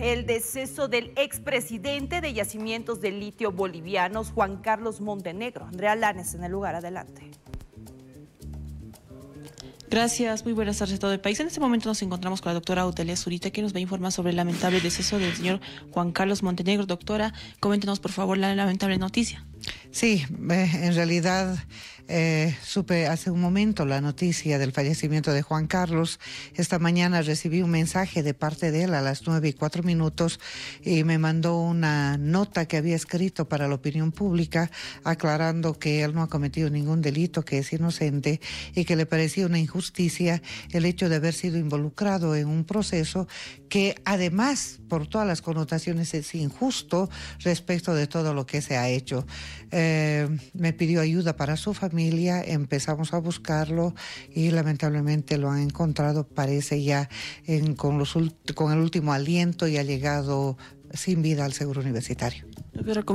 el deceso del expresidente de yacimientos de litio bolivianos, Juan Carlos Montenegro. Andrea Lanes en el lugar, adelante. Gracias, muy buenas tardes a todo el país. En este momento nos encontramos con la doctora Utelia Zurita, que nos va a informar sobre el lamentable deceso del señor Juan Carlos Montenegro. Doctora, coméntenos por favor la lamentable noticia. Sí, en realidad eh, supe hace un momento la noticia del fallecimiento de Juan Carlos. Esta mañana recibí un mensaje de parte de él a las nueve y cuatro minutos y me mandó una nota que había escrito para la opinión pública aclarando que él no ha cometido ningún delito, que es inocente y que le parecía una injusticia el hecho de haber sido involucrado en un proceso que además por todas las connotaciones es injusto respecto de todo lo que se ha hecho. Eh, eh, me pidió ayuda para su familia, empezamos a buscarlo y lamentablemente lo han encontrado, parece ya con, con el último aliento y ha llegado sin vida al seguro universitario.